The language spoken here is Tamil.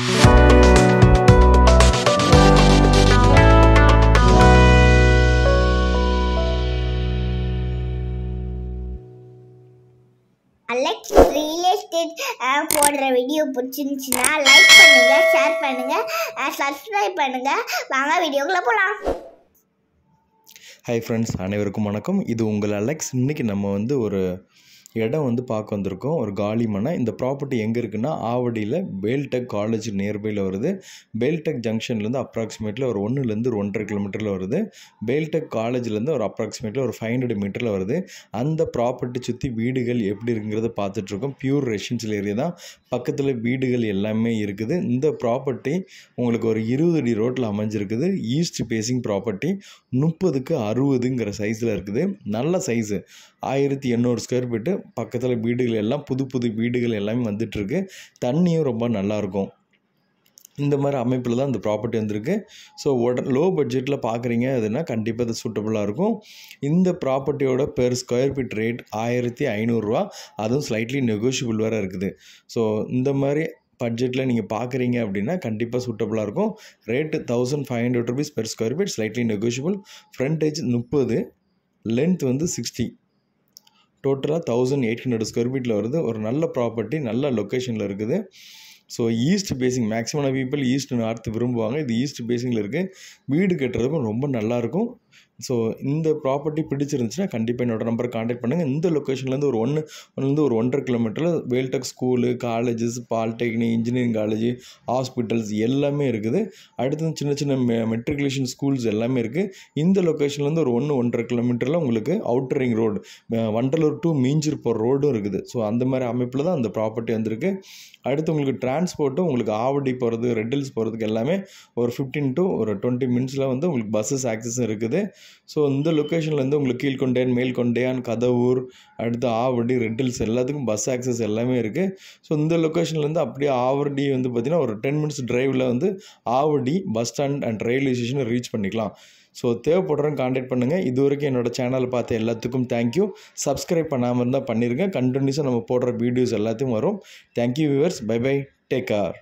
அலெக்ஸ் ரியல் எஸ்டேட் போடுற வீடியோ பிடிச்சிருந்துச்சுன்னா லைக் பண்ணுங்க ஷேர் பண்ணுங்க சப்ஸ்கிரைப் uh, பண்ணுங்க வாங்க வீடியோக்குள்ளே போகலாம் ஹை ஃப்ரெண்ட்ஸ் அனைவருக்கும் வணக்கம் இது உங்கள் அலெக்ஸ் இன்னைக்கு நம்ம வந்து ஒரு இடம் வந்து பார்க்க வந்திருக்கோம் ஒரு காலி மனை இந்த ப்ராப்பர்ட்டி எங்கே இருக்குன்னா ஆவடியில் பேல்டெக் காலேஜ் நியர்பையில் வருது பேல்டெக் ஜங்ஷன்லேருந்து அப்ராக்சிமேட்டில் ஒரு ஒன்றுலேருந்து ஒரு ஒன்றரை கிலோமீட்டரில் வருது பேல்டெக் காலேஜ்லேருந்து ஒரு அப்ராக்சிமேட்டில் ஒரு ஃபைவ் ஹண்ட்ரட் மீட்டரில் வருது அந்த ப்ராப்பர்ட்டி சுற்றி வீடுகள் எப்படி இருக்குங்கிறத பார்த்துட்ருக்கோம் பியூர் ரெசிடென்ஷியல் ஏரியா தான் பக்கத்தில் வீடுகள் எல்லாமே இருக்குது இந்த ப்ராப்பர்ட்டி உங்களுக்கு ஒரு இருபது அடி ரோட்டில் அமைஞ்சிருக்குது ஈஸ்ட் பேசிங் ப்ராப்பர்ட்டி முப்பதுக்கு அறுபதுங்கிற சைஸில் இருக்குது நல்ல சைஸு ஆயிரத்தி எண்ணூறு ஸ்கொயர் ஃபீட்டு பக்கத்தில் வீடுகள் எல்லாம் புது புது வீடுகள் எல்லாமே வந்துட்டுருக்கு தண்ணியும் ரொம்ப நல்லாயிருக்கும் இந்த மாதிரி அமைப்பில் தான் இந்த ப்ராப்பர்ட்டி வந்திருக்கு ஸோ உட லோ பட்ஜெட்டில் பார்க்குறீங்க அதுனா கண்டிப்பாக அது சூட்டபுளாக இருக்கும் இந்த ப்ராப்பர்ட்டியோட பெர் ஸ்கொயர் ஃபீட் ரேட் ஆயிரத்தி ஐநூறுரூவா அதுவும் ஸ்லைட்லி நெகோஷியபிள் வேறு இருக்குது ஸோ இந்த மாதிரி பட்ஜெட்டில் நீங்கள் பார்க்குறீங்க அப்படின்னா கண்டிப்பாக சூட்டபுளாக இருக்கும் rate thousand five hundred rupees per square feet slightly negotiable frontage முப்பது லென்த் வந்து சிக்ஸ்டி டோட்டலாக தௌசண்ட் எயிட் ஹண்ட்ரட் ஸ்கொயர் ஃபீட்டில் வருது ஒரு நல்ல ப்ராப்பர்ட்டி நல்ல லொக்கேஷனில் இருக்குது so east facing maximum people east north விரும்புவாங்க இது ஈஸ்ட் பேசிங்கில் இருக்குது வீடு கட்டுறதுக்கும் ரொம்ப நல்லாயிருக்கும் ஸோ இந்த ப்ராப்பர்ட்டி பிடிச்சிருந்துச்சுன்னா கண்டிப்பாக என்னோடய நம்பர் காண்டாக்ட் பண்ணுங்கள் இந்த லொக்கேஷன்லேருந்து ஒரு ஒன்று ஒன்றுலேருந்து ஒரு ஒன்றரை கிலோமீட்டரில் Veltech school colleges polytechnic engineering college hospitals எல்லாமே இருக்குது வந்து சின்ன சின்ன மெ மெட்ரிகுலேஷன் ஸ்கூல்ஸ் எல்லாமே இருக்குது இந்த லொக்கேஷன்லேருந்து ஒரு ஒன்று ஒன்றரை கிலோமீட்டரில் உங்களுக்கு outer ring road Vandalur to Minjur போகிற ரோடும் இருக்குது ஸோ அந்த மாதிரி அமைப்பில் தான் அந்த ப்ராப்பர்ட்டி வந்திருக்கு அடுத்து உங்களுக்கு டிரான்ஸ்போர்ட்டும் உங்களுக்கு ஆவடி போகிறது ரெட்டில்ஸ் போகிறதுக்கு எல்லாமே ஒரு ஃபிஃப்டீன் டு ஒரு டுவெண்ட்டி மினிட்ஸில் வந்து உங்களுக்கு பஸ்ஸஸ் ஆக்சஸும் இருக்குது ஸோ இந்த லொக்கேஷன்லேருந்து உங்களுக்கு கீழ்கொண்டேன் மேல்கொண்டேன் கதவூர் அடுத்து ஆவடி ரெட்டில்ஸ் எல்லாத்துக்கும் பஸ் ஆக்சஸ் எல்லாமே இருக்குது ஸோ இந்த லொக்கேஷன்லேருந்து அப்படியே ஆவடி வந்து பார்த்திங்கன்னா ஒரு டென் மினிட்ஸ் ட்ரைவில் வந்து Avadi bus stand and railway ஸ்டேஷனை ரீச் பண்ணிக்கலாம் ஸோ தேவைப்படுறவங்க காண்டாக்ட் பண்ணுங்கள் இது வரைக்கும் என்னோடய சேனல் பார்த்த எல்லாத்துக்கும் தேங்க்யூ சப்ஸ்கிரைப் பண்ணாமல் இருந்தால் பண்ணியிருக்கேன் கண்டினியூஸாக நம்ம போடுற வீடியோஸ் எல்லாத்தையும் வரும் thank you viewers bye bye take care